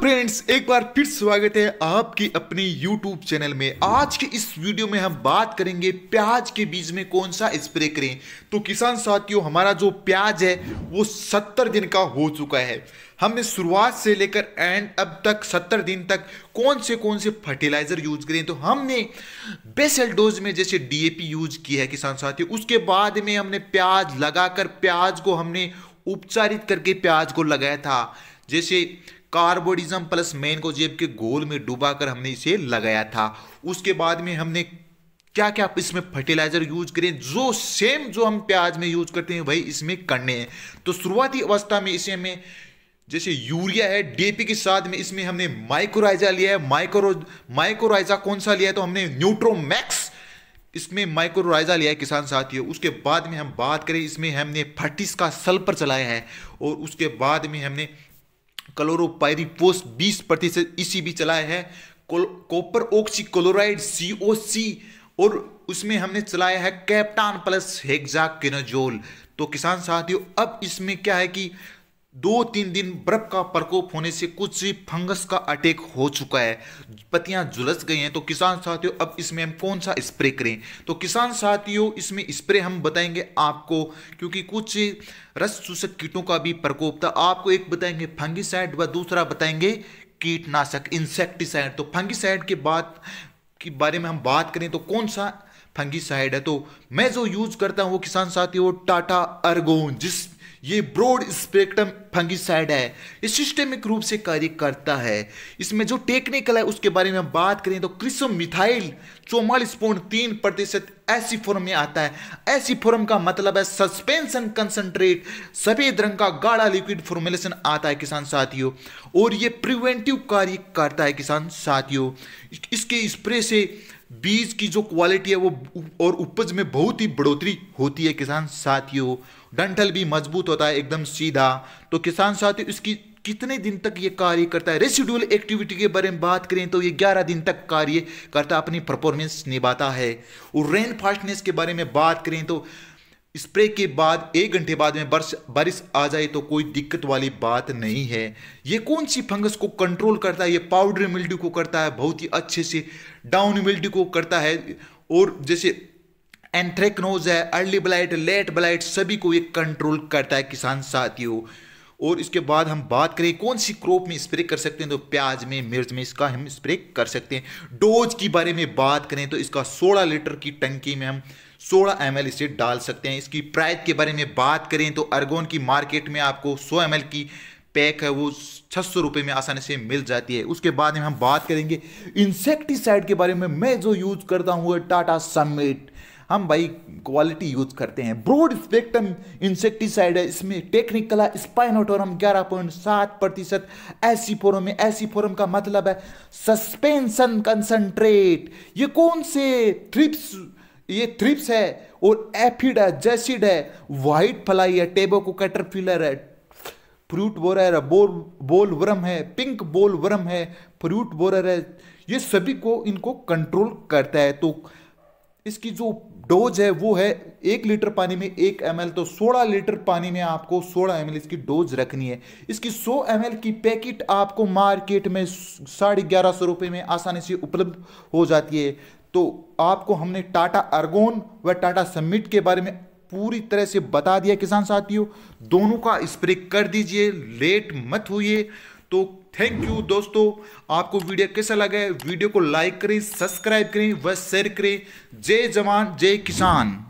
friends एक बार फिर स्वागत है आपकी अपने YouTube चैनल में आज के इस वीडियो में हम बात करेंगे प्याज के बीज में कौन सा स्प्रे करें तो किसान साथियों हमारा जो प्याज है वो 70 दिन का हो चुका है हमने शुरुआत से लेकर एंड अब तक 70 दिन तक कौन से कौन से फर्टिलाइज़र यूज करें तो हमने बेसल डोज में जैसे डी यूज की है किसान साथियों उसके बाद में हमने प्याज लगाकर प्याज को हमने उपचारित करके प्याज को लगाया था जैसे कार्बोडिज्म प्लस मैन को जेब के गोल में डुबाकर हमने इसे लगाया था उसके बाद में हमने क्या क्या आप इसमें फर्टिलाइजर यूज करें जो सेम जो हम प्याज में यूज करते हैं वही इसमें करने हैं तो शुरुआती अवस्था में इसे हमें जैसे यूरिया है डीएपी के साथ में इसमें हमने माइक्रोराइजा लिया है माइक्रो माइक्रोराइजा कौन सा लिया है तो हमने न्यूट्रोमैक्स इसमें माइक्रोराइजा लिया है किसान साथियों उसके बाद में हम बात करें इसमें हमने फर्टिस का सल्फर चलाया है और उसके बाद में हमने क्लोरोपायरिफोस 20 प्रतिशत इसी भी चलाया है कॉपर ऑक्सी क्लोराइड सी और उसमें हमने चलाया है कैप्टान प्लस हेक्जा तो किसान साथियों अब इसमें क्या है कि दो तीन दिन बर्फ का प्रकोप होने से कुछ फंगस का अटैक हो चुका है पत्तियां झुलस गई हैं तो किसान साथियों अब इसमें हम कौन सा स्प्रे करें तो किसान साथियों इसमें स्प्रे हम बताएंगे आपको क्योंकि कुछ रस चूसक कीटों का भी प्रकोप था आपको एक बताएंगे फंगिसाइड व दूसरा बताएंगे कीटनाशक इंसेक्टिसाइड तो फंगिसाइड के बाद के बारे में हम बात करें तो कौन सा फंगिसाइड है तो मैं जो यूज करता हूँ वो किसान साथियों टाटा अर्गोन जिस ये ब्रॉड स्पेक्ट्रम फंगिसाइड है ये सिस्टेमिक रूप से कार्य करता है इसमें जो टेक्निकल है उसके बारे में बात करें तो क्रिसम मिथाइल चौवालीस पॉइंट तीन प्रतिशत ऐसी फॉर्म में आता है ऐसी फॉर्म का मतलब है सस्पेंशन कंसंट्रेट सफेद रंग का गाढ़ा लिक्विड फॉर्मुलेशन आता है किसान साथियों और ये प्रिवेंटिव कार्य करता है किसान साथियों इसके स्प्रे से बीज की जो क्वालिटी है वो और उपज में बहुत ही बढ़ोतरी होती है किसान साथियों डंठल भी मजबूत होता है एकदम सीधा तो किसान साथियों इसकी कितने दिन तक ये कार्य करता है रेसिड्यूल एक्टिविटी के बारे में बात करें तो ये 11 दिन तक कार्य करता अपनी परफॉर्मेंस निभाता है और रेन फास्टनेस के बारे में बात करें तो स्प्रे के बाद एक घंटे बाद में बर्ष बारिश आ जाए तो कोई दिक्कत वाली बात नहीं है ये कौन सी फंगस को कंट्रोल करता है ये पाउडर मिल्ड्यू को करता है बहुत ही अच्छे से डाउन मिल्ड्यू को करता है और जैसे एंथ्रेक्नोज है अर्ली ब्लाइट लेट ब्लाइट सभी को ये कंट्रोल करता है किसान साथियों और इसके बाद हम बात करें कौन सी क्रॉप में स्प्रे कर सकते हैं तो प्याज में मिर्च में इसका हम स्प्रे कर सकते हैं डोज के बारे में बात करें तो इसका 16 लीटर की टंकी में हम सोलह एम एल इसे डाल सकते हैं इसकी प्राइस के बारे में बात करें तो अर्गोन की मार्केट में आपको सौ एम की पैक है वो छः सौ रुपये में आसानी से मिल जाती है उसके बाद में हम बात करेंगे इंसेक्टिसाइड के बारे में मैं जो यूज़ करता हूँ टाटा समिट हम भाई क्वालिटी यूज करते हैं ब्रॉड स्पेक्ट्रम इंसेक्टिसाइड है इसमें टेक्निकला स्पाइनोटोरम सात प्रतिशत ऐसी फोरम में ऐसी फोरम का मतलब है सस्पेंशन कंसंट्रेट ये कौन से थ्रिप्स ये थ्रिप्स है और एफिड है जेसिड है वाइट फ्लाई है टेबो को कैटरफिलर है फ्रूट बोरर है बोल बोल वर्म है पिंक बोल वर्म है फ्रूट बोरर है ये सभी को इनको कंट्रोल करता है तो इसकी जो डोज है वो है एक लीटर पानी में एक एम तो सोलह लीटर पानी में आपको सोलह एम इसकी डोज रखनी है इसकी सौ एम की पैकेट आपको मार्केट में साढ़े ग्यारह सौ रुपये में आसानी से उपलब्ध हो जाती है तो आपको हमने टाटा अर्गोन व टाटा समिट के बारे में पूरी तरह से बता दिया किसान साथियों दोनों का स्प्रे कर दीजिए लेट मत हुई तो थैंक यू दोस्तों आपको वीडियो कैसा लगा है वीडियो को लाइक करें सब्सक्राइब करें व शेयर करें जय जवान जय किसान